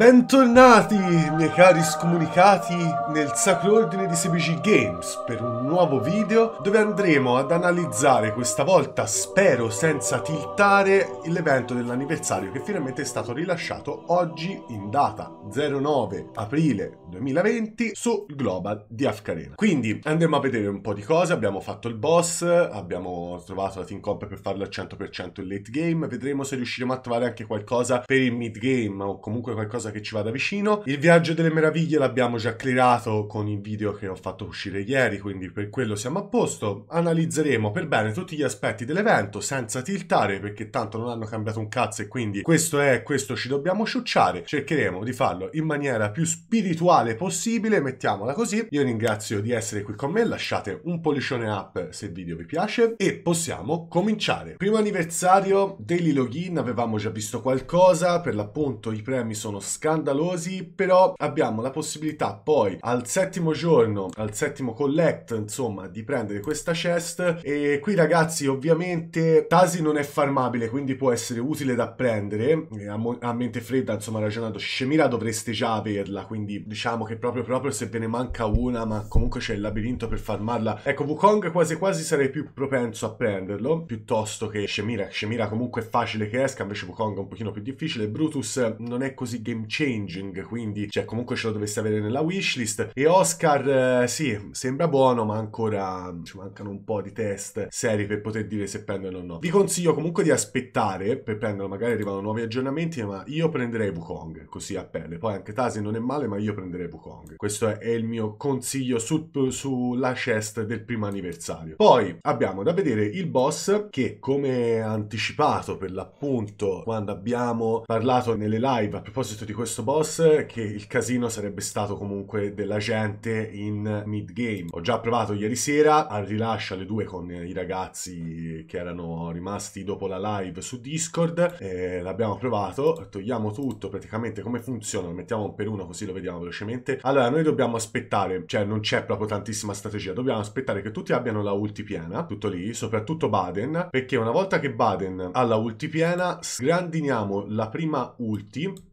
Bentornati, miei cari scomunicati, nel Sacro Ordine di CBG Games per un nuovo video dove andremo ad analizzare questa volta, spero senza tiltare, l'evento dell'anniversario che finalmente è stato rilasciato oggi in data 09 aprile 2020 su Global di Afkarena. Quindi andremo a vedere un po' di cose, abbiamo fatto il boss, abbiamo trovato la team comp per farlo al 100% il late game, vedremo se riusciremo a trovare anche qualcosa per il mid game o comunque qualcosa che ci vada vicino. Il viaggio delle meraviglie l'abbiamo già clearato con il video che ho fatto uscire ieri, quindi per quello siamo a posto. Analizzeremo per bene tutti gli aspetti dell'evento senza tiltare perché tanto non hanno cambiato un cazzo e quindi questo è, questo ci dobbiamo sciucciare. Cercheremo di farlo in maniera più spirituale possibile, mettiamola così. Io ringrazio di essere qui con me, lasciate un pollicione up se il video vi piace e possiamo cominciare. Primo anniversario, daily login, avevamo già visto qualcosa, per l'appunto i premi sono scarsi scandalosi, però abbiamo la possibilità poi al settimo giorno, al settimo collect, insomma, di prendere questa chest e qui ragazzi ovviamente Tasi non è farmabile, quindi può essere utile da prendere, a, a mente fredda, insomma, ragionando Scemira dovreste già averla, quindi diciamo che proprio proprio se ve ne manca una, ma comunque c'è il labirinto per farmarla. Ecco, Wukong quasi quasi sarei più propenso a prenderlo, piuttosto che Scemira. Scemira comunque è facile che esca, invece Wukong è un pochino più difficile. Brutus non è così game Game Changing, quindi cioè, comunque ce lo dovesse avere nella wishlist. E Oscar, eh, sì, sembra buono, ma ancora mm, ci mancano un po' di test seri per poter dire se prenderlo o no. Vi consiglio comunque di aspettare per prenderlo, magari arrivano nuovi aggiornamenti, ma io prenderei Wukong, così a pelle. Poi anche Tasi non è male, ma io prenderei Wukong. Questo è il mio consiglio su, sulla chest del primo anniversario. Poi abbiamo da vedere il boss che come anticipato per l'appunto quando abbiamo parlato nelle live a proposito di di questo boss che il casino sarebbe stato comunque della gente in mid game. Ho già provato ieri sera al rilascio alle 2 con i ragazzi che erano rimasti dopo la live su Discord. l'abbiamo provato, togliamo tutto praticamente come funziona, lo mettiamo un per uno così lo vediamo velocemente. Allora noi dobbiamo aspettare, cioè non c'è proprio tantissima strategia, dobbiamo aspettare che tutti abbiano la ulti piena, tutto lì, soprattutto Baden, perché una volta che Baden ha la ulti piena, sgrandiniamo la prima ulti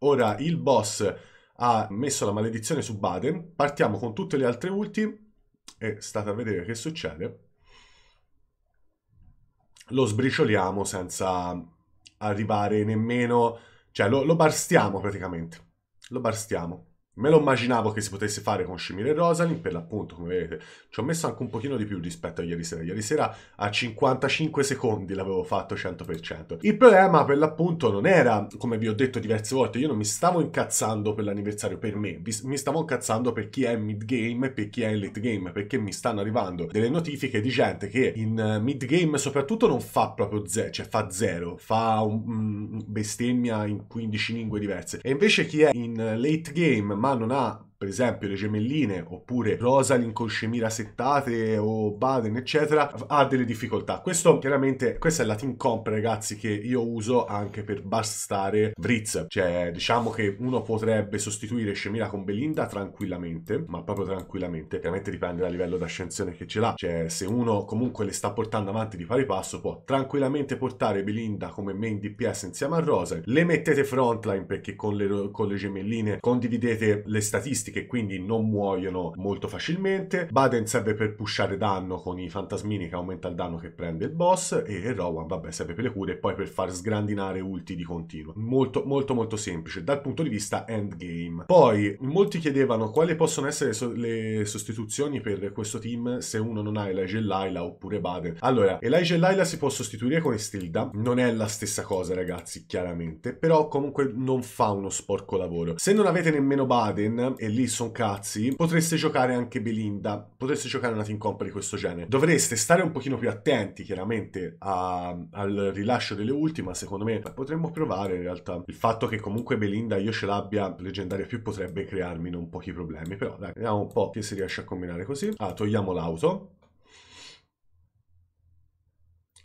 Ora il boss ha messo la maledizione su Baden, partiamo con tutte le altre ulti e state a vedere che succede. Lo sbricioliamo senza arrivare nemmeno, cioè lo, lo barstiamo praticamente, lo barstiamo. Me lo immaginavo che si potesse fare con Scimir e Rosalind, per l'appunto, come vedete, ci ho messo anche un pochino di più rispetto a ieri sera. Ieri sera a 55 secondi l'avevo fatto 100%. Il problema, per l'appunto, non era, come vi ho detto diverse volte, io non mi stavo incazzando per l'anniversario per me, mi stavo incazzando per chi è in mid game e per chi è in late game, perché mi stanno arrivando delle notifiche di gente che in mid game soprattutto non fa proprio zero, cioè fa zero, fa un, mm, bestemmia in 15 lingue diverse. E invece chi è in late game, ma non ha per esempio le gemelline oppure Rosalind con scemira settate o Baden eccetera ha delle difficoltà questo chiaramente questa è la team comp ragazzi che io uso anche per bastare Vritz cioè diciamo che uno potrebbe sostituire scemira con Belinda tranquillamente ma proprio tranquillamente chiaramente dipende dal livello d'ascensione che ce l'ha cioè se uno comunque le sta portando avanti di pari passo può tranquillamente portare Belinda come main DPS insieme a Rosalind le mettete frontline perché con le, con le gemelline condividete le statistiche che quindi non muoiono molto facilmente. Baden serve per pushare danno con i fantasmini che aumenta il danno che prende il boss e Rowan vabbè serve per le cure e poi per far sgrandinare ulti di continuo. Molto molto molto semplice dal punto di vista endgame. Poi molti chiedevano quali possono essere so le sostituzioni per questo team se uno non ha Elijah e Laila oppure Baden. Allora Elijah e Laila si può sostituire con Estilda, non è la stessa cosa ragazzi chiaramente, però comunque non fa uno sporco lavoro. Se non avete nemmeno Baden e lì sono cazzi, potreste giocare anche Belinda, potreste giocare una team comp di questo genere. Dovreste stare un pochino più attenti chiaramente a, al rilascio delle ultime, secondo me potremmo provare in realtà. Il fatto che comunque Belinda io ce l'abbia leggendaria più potrebbe crearmi non pochi problemi, però dai, vediamo un po' che si riesce a combinare così. Ah, togliamo l'auto,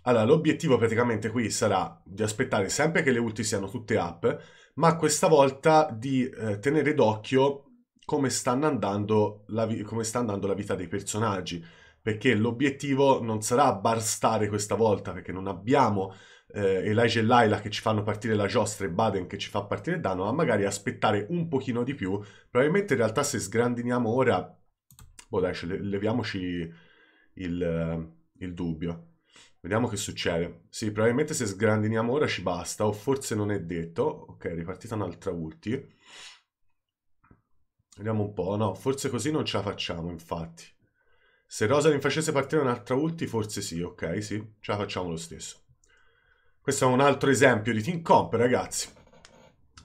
allora, l'obiettivo praticamente qui sarà di aspettare sempre che le ulti siano tutte up, ma questa volta di eh, tenere d'occhio come sta andando la, vi- come sta andando la vita dei personaggi perché l'obiettivo non sarà barstare questa volta, perché non abbiamo eh, Elijah e Laila che ci fanno partire la giostra e Baden che ci fa partire danno, ma magari aspettare un pochino di più. Probabilmente in realtà se sgrandiniamo ora, boh dai, cioè, leviamoci il, il dubbio. Vediamo che succede. Sì, probabilmente se sgrandiniamo ora ci basta, o forse non è detto. Ok, ripartita un'altra ulti. Vediamo un po', no, forse così non ce la facciamo, infatti. Se Rosa Rosalyn facesse partire un'altra ulti, forse sì, ok, sì, ce la facciamo lo stesso. Questo è un altro esempio di team comp, ragazzi.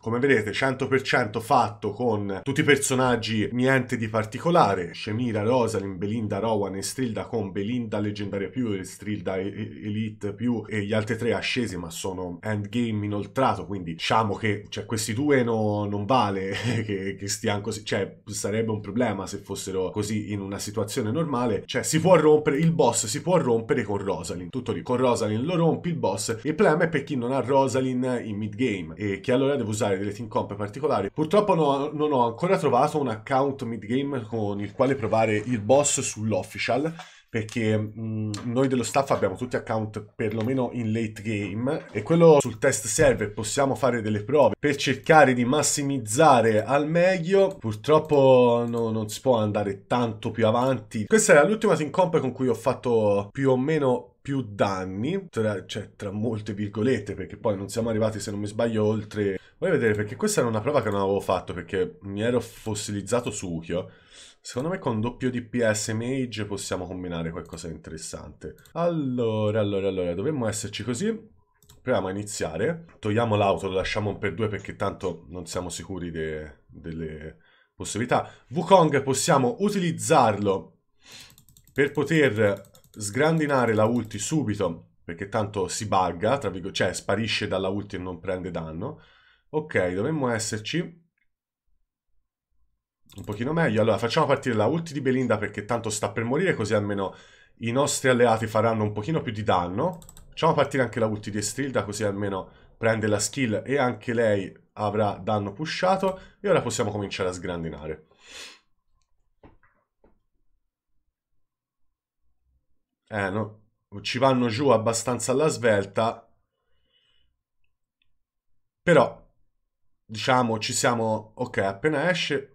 Come vedete 100% fatto con tutti i personaggi niente di particolare, Shemira, Rosalind, Belinda, Rowan e Strilda con Belinda leggendaria più e Strilda Elite più e gli altri tre ascesi ma sono endgame inoltrato quindi diciamo che cioè, questi due no, non vale che, che stiano così, cioè sarebbe un problema se fossero così in una situazione normale, cioè si può rompere, il boss si può rompere con Rosalind, tutto lì, con Rosalind lo rompi il boss, il problema è per chi non ha Rosalind in mid game e che allora deve usare particolari, delle team comp particolari. Purtroppo no, non ho ancora trovato un account mid-game con il quale provare il boss sull'official perché mh, mm, noi dello staff abbiamo tutti account perlomeno in late game e quello sul test server possiamo fare delle prove per cercare di massimizzare al meglio purtroppo no, non si può andare tanto più avanti questa era l'ultima team comp con cui ho fatto più o meno più danni, tra, cioè tra molte virgolette, perché poi non siamo arrivati, se non mi sbaglio, oltre... Voglio vedere, perché questa era una prova che non avevo fatto, perché mi ero fossilizzato su Ukyo. Secondo me con doppio DPS Mage possiamo combinare qualcosa di interessante. Allora, allora, allora, dovremmo esserci così. Proviamo a iniziare. Togliamo l'auto, lo lasciamo un per due perché tanto non siamo sicuri de delle possibilità. Wukong possiamo utilizzarlo per poter sgrandinare la ulti subito, perché tanto si bugga, cioè sparisce dalla ulti e non prende danno. Ok, dovremmo esserci un pochino meglio. Allora, facciamo partire la ulti di Belinda perché tanto sta per morire, così almeno i nostri alleati faranno un pochino più di danno. Facciamo partire anche la ulti di Estrilda, così almeno prende la skill e anche lei avrà danno pushato. E ora possiamo cominciare a sgrandinare. Eh, no? Ci vanno giù abbastanza alla svelta. Però, diciamo, ci siamo... Ok, appena esce...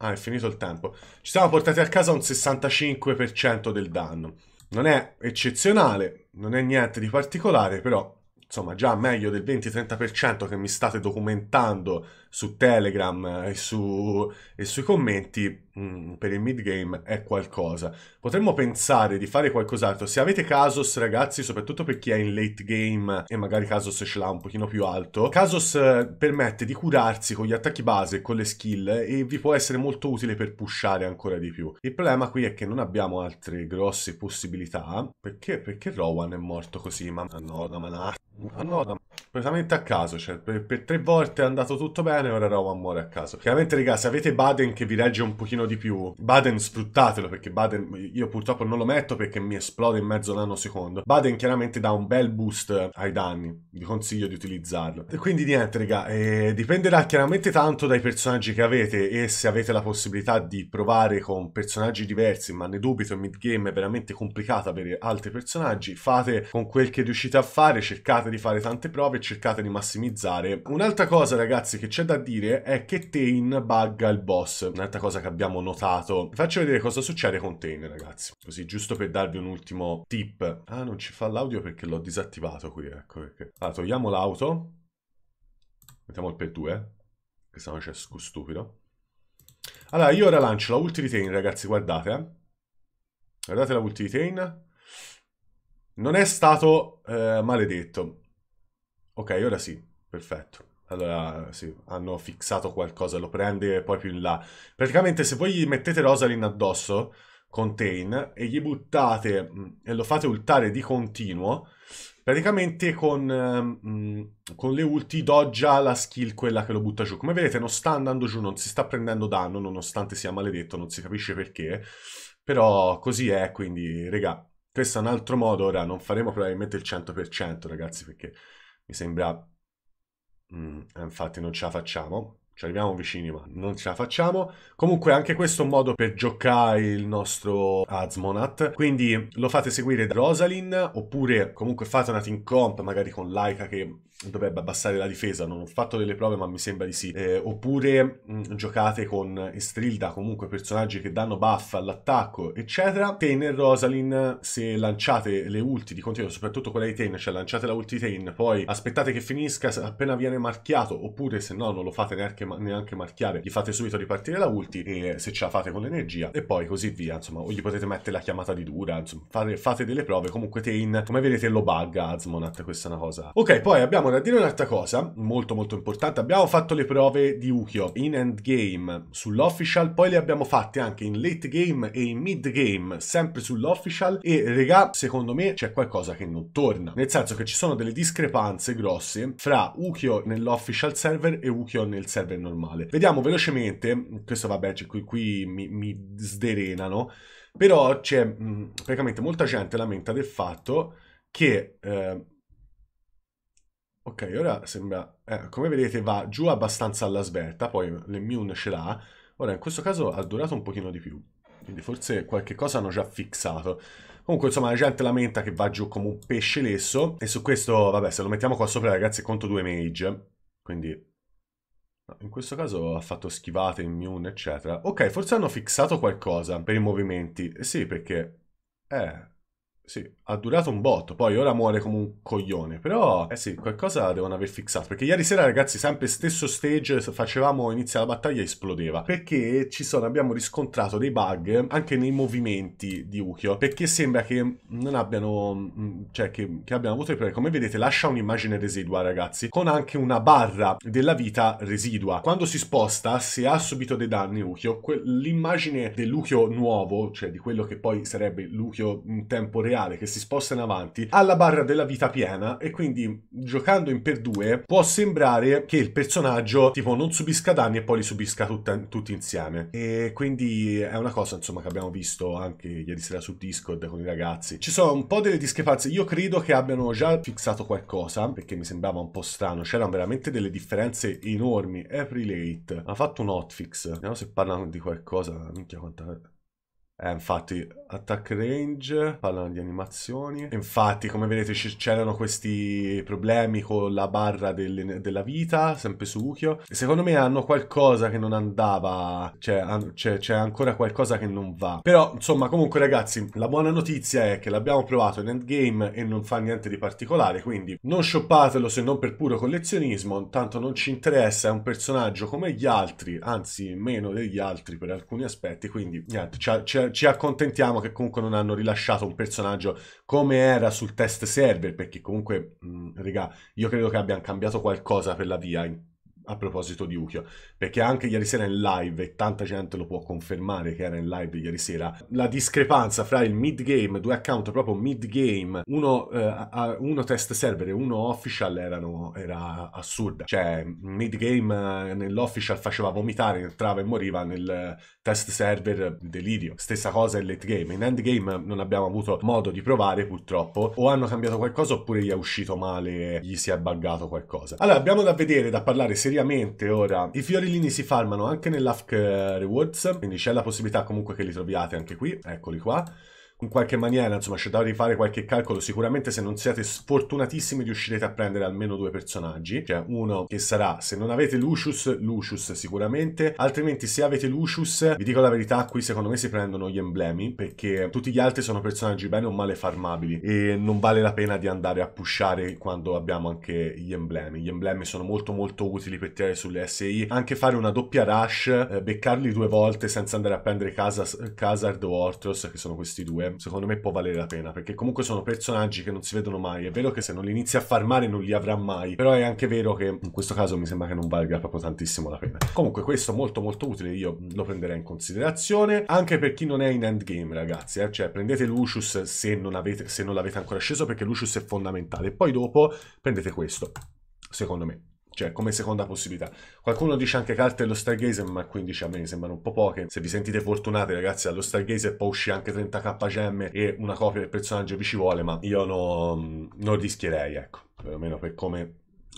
Ah, è finito il tempo. Ci siamo portati a casa un 65% del danno. Non è eccezionale, non è niente di particolare, però insomma già meglio del 20-30% che mi state documentando su Telegram eh, e, su, e sui commenti Mm, per il mid game è qualcosa. Potremmo pensare di fare qualcos'altro. Se avete Casos, ragazzi, soprattutto per chi è in late game e magari Casos ce l'ha un pochino più alto, Casos eh, permette di curarsi con gli attacchi base con le skill e vi può essere molto utile per pushare ancora di più. Il problema qui è che non abbiamo altre grosse possibilità. Perché? Perché Rowan è morto così? Ma no, da manà. Ah no, da... completamente a caso, cioè per, per, tre volte è andato tutto bene, ora Rowan muore a caso. Chiaramente, ragazzi, se avete Baden che vi regge un pochino di più. Baden sfruttatelo perché Baden io purtroppo non lo metto perché mi esplode in mezzo secondo. Baden chiaramente dà un bel boost ai danni, vi consiglio di utilizzarlo. E quindi niente raga, eh, dipenderà chiaramente tanto dai personaggi che avete e se avete la possibilità di provare con personaggi diversi, ma ne dubito, in mid-game è veramente complicato avere altri personaggi, fate con quel che riuscite a fare, cercate di fare tante prove e cercate di massimizzare. Un'altra cosa ragazzi che c'è da dire è che Tain bugga il boss, un'altra cosa che abbiamo abbiamo notato. Vi faccio vedere cosa succede con Tane, ragazzi. Così, giusto per darvi un ultimo tip. Ah, non ci fa l'audio perché l'ho disattivato qui, ecco perché. Allora, togliamo l'auto. Mettiamo il p 2, che sennò c'è stupido. Allora, io ora lancio la ulti di retain, ragazzi, guardate. Eh. Guardate la ulti di retain. Non è stato eh, maledetto. Ok, ora sì, perfetto. Allora, sì, hanno fissato qualcosa, lo prende poi più in là. Praticamente se voi gli mettete Rosalind addosso, contain, e gli buttate mm, e lo fate ultare di continuo, praticamente con, mm, con le ulti doggia la skill quella che lo butta giù. Come vedete non sta andando giù, non si sta prendendo danno, nonostante sia maledetto, non si capisce perché. Però così è, quindi, regà, questo è un altro modo. Ora non faremo probabilmente il 100%, ragazzi, perché mi sembra Mm, eh, infatti non ce la facciamo. Ci arriviamo vicini, ma non ce la facciamo. Comunque, anche questo è un modo per giocare il nostro Azmonat. Quindi lo fate seguire da Rosalind oppure comunque fate una team comp, magari con Laika che dovrebbe abbassare la difesa, non ho fatto delle prove ma mi sembra di sì, eh, oppure mh, mm, giocate con Estrilda, comunque personaggi che danno buff all'attacco, eccetera. Tain e Rosalind, se lanciate le ulti di continuo, soprattutto quella di Tain, cioè lanciate la ulti Tain, poi aspettate che finisca appena viene marchiato, oppure se no non lo fate neanche, neanche marchiare, gli fate subito ripartire la ulti e se ce la fate con l'energia e poi così via, insomma, o gli potete mettere la chiamata di dura, insomma, fate, fate delle prove, comunque Tain, come vedete lo bugga Azmonat, questa è una cosa. Ok, poi abbiamo da dire un'altra cosa, molto molto importante. Abbiamo fatto le prove di Ukyo in endgame sull'official, poi le abbiamo fatte anche in late game e in mid game, sempre sull'official. E regà, secondo me c'è qualcosa che non torna. Nel senso che ci sono delle discrepanze grosse fra Ukyo nell'official server e Ukyo nel server normale. Vediamo velocemente, questo vabbè, cioè, qui, qui mi, mi sderenano, però c'è mm, praticamente molta gente lamenta del fatto che... Eh, Ok, ora sembra... Eh, come vedete va giù abbastanza alla sberta, poi l'immune ce l'ha. Ora, in questo caso ha durato un pochino di più. Quindi forse qualche cosa hanno già fissato. Comunque, insomma, la gente lamenta che va giù come un pesce lesso. E su questo, vabbè, se lo mettiamo qua sopra, ragazzi, conto due mage. Quindi... In questo caso ha fatto schivate, immune, eccetera. Ok, forse hanno fissato qualcosa per i movimenti. Eh sì, perché... Eh, sì, ha durato un botto, poi ora muore come un coglione, però eh sì, qualcosa devono aver fissato, perché ieri sera ragazzi sempre stesso stage, facevamo inizia la battaglia e esplodeva, perché ci sono, abbiamo riscontrato dei bug anche nei movimenti di Ukyo, perché sembra che non abbiano, mm, cioè che, che abbiano avuto i problemi, come vedete lascia un'immagine residua ragazzi, con anche una barra della vita residua, quando si sposta, se ha subito dei danni Ukyo, l'immagine dell'Ukyo nuovo, cioè di quello che poi sarebbe l'Ukyo in tempo reale, lineare che si sposta in avanti alla barra della vita piena e quindi giocando in per due può sembrare che il personaggio tipo non subisca danni e poi li subisca tutta, tutti insieme e quindi è una cosa insomma che abbiamo visto anche ieri sera su Discord con i ragazzi ci sono un po' delle discrepanze io credo che abbiano già fissato qualcosa perché mi sembrava un po' strano c'erano veramente delle differenze enormi every late ha fatto un hotfix vediamo se parlano di qualcosa minchia quanta eh, infatti, attack range, parlano di animazioni. Infatti, come vedete, c'erano questi problemi con la barra delle, della vita, sempre su Ukyo. Secondo me hanno qualcosa che non andava, cioè, cioè c'è ancora qualcosa che non va. Però, insomma, comunque ragazzi, la buona notizia è che l'abbiamo provato in endgame e non fa niente di particolare, quindi non shoppatelo se non per puro collezionismo, tanto non ci interessa, è un personaggio come gli altri, anzi meno degli altri per alcuni aspetti, quindi niente, c'è ci accontentiamo che comunque non hanno rilasciato un personaggio come era sul test server, perché comunque, mh, mm, raga, io credo che abbiano cambiato qualcosa per la via a proposito di Ukio, perché anche ieri sera in live, e tanta gente lo può confermare che era in live ieri sera, la discrepanza fra il mid game, due account proprio mid game, uno, eh, uno test server e uno official erano, era assurda, cioè mid game eh, nell'official faceva vomitare, entrava e moriva nel test server delirio, stessa cosa in late game, in end game non abbiamo avuto modo di provare purtroppo, o hanno cambiato qualcosa oppure gli è uscito male, gli si è buggato qualcosa. Allora abbiamo da vedere, da parlare seriamente ovviamente ora i fiorellini si farmano anche nell'Afk Rewards, quindi c'è la possibilità comunque che li troviate anche qui, eccoli qua in qualche maniera, insomma, c'è da rifare qualche calcolo. Sicuramente se non siete sfortunatissimi riuscirete a prendere almeno due personaggi. Cioè uno che sarà, se non avete Lucius, Lucius sicuramente. Altrimenti se avete Lucius, vi dico la verità, qui secondo me si prendono gli emblemi perché tutti gli altri sono personaggi bene o male farmabili e non vale la pena di andare a pushare quando abbiamo anche gli emblemi. Gli emblemi sono molto molto utili per tirare sulle SI. Anche fare una doppia rush, eh, beccarli due volte senza andare a prendere Casas, Casard o Ortros, che sono questi due secondo me può valere la pena, perché comunque sono personaggi che non si vedono mai. È vero che se non li inizi a farmare non li avrà mai, però è anche vero che in questo caso mi sembra che non valga proprio tantissimo la pena. Comunque questo molto molto utile, io lo prenderei in considerazione, anche per chi non è in endgame ragazzi, eh? cioè prendete Lucius se non, avete, se non l'avete ancora sceso perché Lucius è fondamentale, poi dopo prendete questo, secondo me cioè come seconda possibilità. Qualcuno dice anche carte dello Stargazer, ma 15 cioè, a me sembrano un po' poche. Se vi sentite fortunati ragazzi, allo Stargazer può uscire anche 30k gemme e una copia del personaggio vi ci vuole, ma io no, non rischierei, ecco, perlomeno per come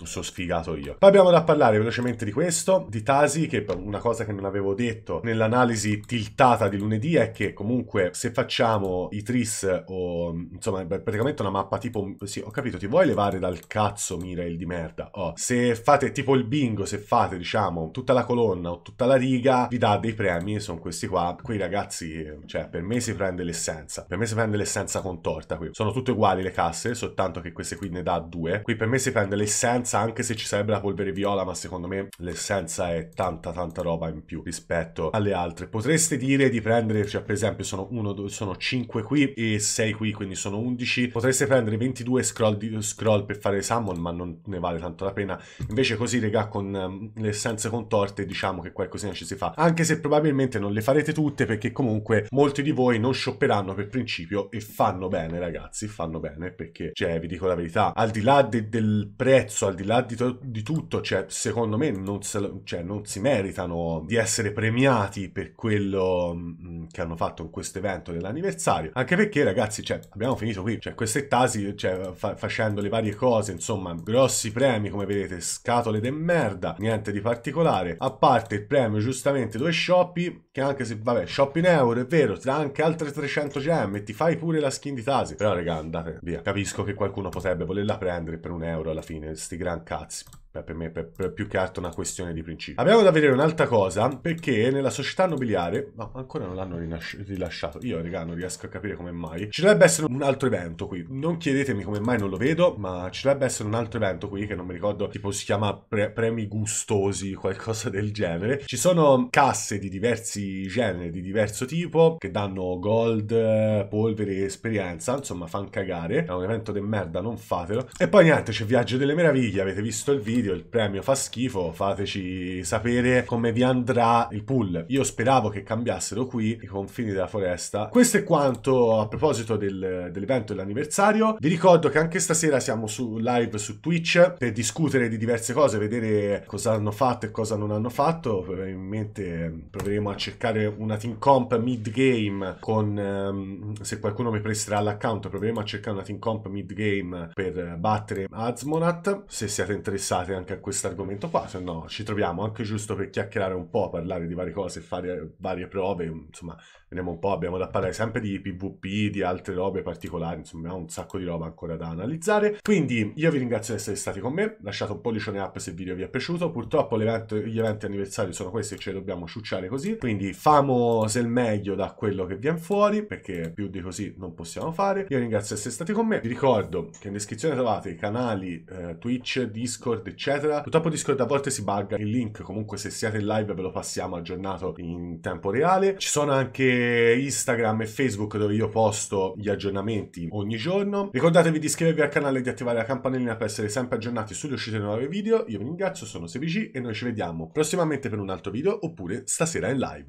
sono sfigato io. Poi abbiamo da parlare velocemente di questo, di Tasi, che una cosa che non avevo detto nell'analisi tiltata di lunedì è che comunque se facciamo i tris o insomma praticamente una mappa tipo sì, ho capito, ti vuoi levare dal cazzo Mirail di merda? Oh, se fate tipo il bingo, se fate diciamo tutta la colonna o tutta la riga, vi dà dei premi, sono questi qua. Qui ragazzi, cioè per me si prende l'essenza, per me si prende l'essenza contorta qui. Sono tutte uguali le casse, soltanto che queste qui ne dà due. Qui per me si prende l'essenza l'essenza, anche se ci sarebbe la polvere viola, ma secondo me l'essenza è tanta tanta roba in più rispetto alle altre. Potreste dire di prendere, cioè per esempio sono, uno, sono 5 qui e 6 qui, quindi sono 11. Potreste prendere 22 scroll, di, scroll per fare summon, ma non ne vale tanto la pena. Invece così, regà, con um, le essenze contorte diciamo che qualcosina ci si fa. Anche se probabilmente non le farete tutte perché comunque molti di voi non shopperanno per principio e fanno bene ragazzi, fanno bene perché, cioè vi dico la verità, al di là de del prezzo al di là di, to- di tutto, cioè, secondo me non, se, cioè, non, si meritano di essere premiati per quello mh, mm, che hanno fatto in questo evento dell'anniversario. Anche perché, ragazzi, cioè, abbiamo finito qui. Cioè, queste tasi, cioè, fa- facendo le varie cose, insomma, grossi premi, come vedete, scatole de merda, niente di particolare. A parte il premio, giustamente, due shoppi, che anche se, vabbè, shoppi in euro, è vero, ti dà anche altre 300 gemme e ti fai pure la skin di tasi. Però, raga, andate via. Capisco che qualcuno potrebbe volerla prendere per un euro alla fine, sti gran cazzo. Beh, per me è per, per più che altro una questione di principio. Abbiamo da vedere un'altra cosa, perché nella società nobiliare... No, ancora non l'hanno rilasciato. Io, raga, non riesco a capire come mai. Ci dovrebbe essere un altro evento qui. Non chiedetemi come mai non lo vedo, ma ci dovrebbe essere un altro evento qui, che non mi ricordo, tipo si chiama pre Premi Gustosi, qualcosa del genere. Ci sono casse di diversi generi, di diverso tipo, che danno gold, polvere, esperienza. Insomma, fan cagare. È un evento de merda, non fatelo. E poi niente, c'è Viaggio delle Meraviglie, avete visto il video video il premio fa schifo, fateci sapere come vi andrà il pool. Io speravo che cambiassero qui i confini della foresta. Questo è quanto a proposito del, dell'evento dell'anniversario. Vi ricordo che anche stasera siamo su live su Twitch per discutere di diverse cose, vedere cosa hanno fatto e cosa non hanno fatto. Probabilmente ehm, proveremo a cercare una team comp mid game con um, se qualcuno mi presterà l'account proveremo a cercare una team comp mid game per eh, battere Azmonat se siete interessati dedicate anche a questo argomento qua, se no ci troviamo anche giusto per chiacchierare un po', parlare di varie cose, fare varie prove, insomma, vediamo un po', abbiamo da parlare sempre di PvP, di altre robe particolari, insomma, abbiamo un sacco di roba ancora da analizzare. Quindi io vi ringrazio di essere stati con me, lasciate un pollicione up se il video vi è piaciuto, purtroppo gli eventi anniversari sono questi e ce li dobbiamo ciucciare così, quindi famo se il meglio da quello che viene fuori, perché più di così non possiamo fare. Io ringrazio di essere stati con me, vi ricordo che in descrizione trovate i canali eh, Twitch, Discord, eccetera eccetera. Purtroppo Discord a volte si bugga il link, comunque se siete in live ve lo passiamo aggiornato in tempo reale. Ci sono anche Instagram e Facebook dove io posto gli aggiornamenti ogni giorno. Ricordatevi di iscrivervi al canale e di attivare la campanellina per essere sempre aggiornati sulle uscite dei nuovi video. Io vi ringrazio, sono Sevigi e noi ci vediamo prossimamente per un altro video oppure stasera in live.